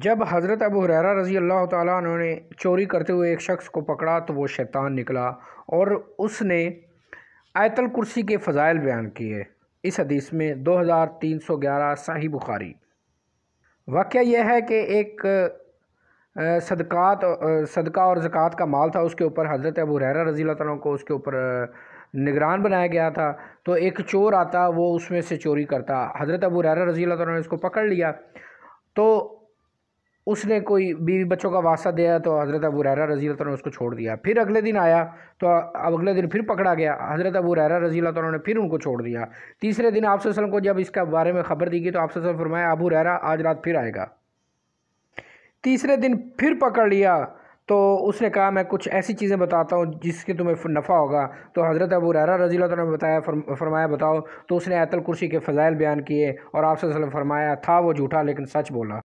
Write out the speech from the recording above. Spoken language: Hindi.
जब हज़रत अबू हुररा रज़ी अल्लाह तुमने चोरी करते हुए एक शख्स को पकड़ा तो वो शैतान निकला और उसने आयतल कुर्सी के फ़जाइल बयान किए इस हदीस में 2311 साही बुखारी वाक़ यह है कि एक सदकात सदका और ज़क़़त का माल था उसके ऊपर हज़रत अबू रहरा रज़ी तौर को उसके ऊपर निगरान बनाया गया था तो एक चोर आता वो उसमें से चोरी करता हज़रत अबू रहरा रज़ी तौर ने उसको पकड़ लिया तो उसने कोई बीवी बच्चों का वास्ता दिया तो हज़रत अबू रहरा रजी अल्लाह ने उसको छोड़ दिया फिर अगले दिन आया तो अब अगले दिन फिर पकड़ा गया हज़रत अबू रहरा रजी अल्लाह ने फिर उनको छोड़ दिया तीसरे दिन आप को जब इसके बारे में खबर दी गई तो आप फरमाया अबू रहरा आज रात फिर आएगा तीसरे दिन फिर पकड़ लिया तो उसने कहा मैं कुछ ऐसी चीज़ें बताता हूँ जिसके तुम्हें नफ़ा होगा तो हज़रत अबू रहरा रजी ने बताया फरमाया बताओ तो उसने आतल कुर्सी के फ़ज़ाइल बयान किए और आपसे फरमाया था वो झूठा लेकिन सच बोला